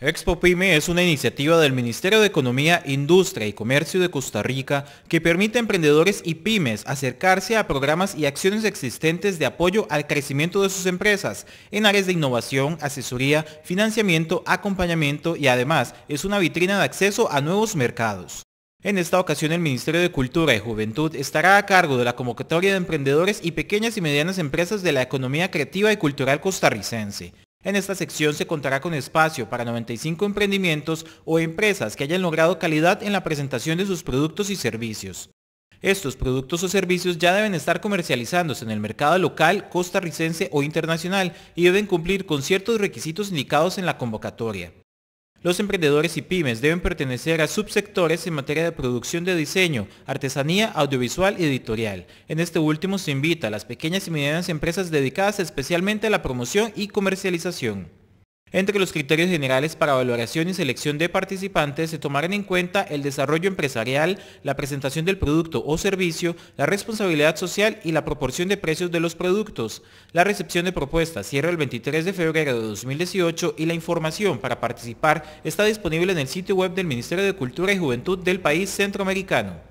Expo Pyme es una iniciativa del Ministerio de Economía, Industria y Comercio de Costa Rica que permite a emprendedores y pymes acercarse a programas y acciones existentes de apoyo al crecimiento de sus empresas en áreas de innovación, asesoría, financiamiento, acompañamiento y además es una vitrina de acceso a nuevos mercados. En esta ocasión el Ministerio de Cultura y Juventud estará a cargo de la convocatoria de emprendedores y pequeñas y medianas empresas de la economía creativa y cultural costarricense. En esta sección se contará con espacio para 95 emprendimientos o empresas que hayan logrado calidad en la presentación de sus productos y servicios. Estos productos o servicios ya deben estar comercializándose en el mercado local, costarricense o internacional y deben cumplir con ciertos requisitos indicados en la convocatoria. Los emprendedores y pymes deben pertenecer a subsectores en materia de producción de diseño, artesanía, audiovisual y editorial. En este último se invita a las pequeñas y medianas empresas dedicadas especialmente a la promoción y comercialización. Entre los criterios generales para valoración y selección de participantes se tomarán en cuenta el desarrollo empresarial, la presentación del producto o servicio, la responsabilidad social y la proporción de precios de los productos. La recepción de propuestas cierra el 23 de febrero de 2018 y la información para participar está disponible en el sitio web del Ministerio de Cultura y Juventud del país centroamericano.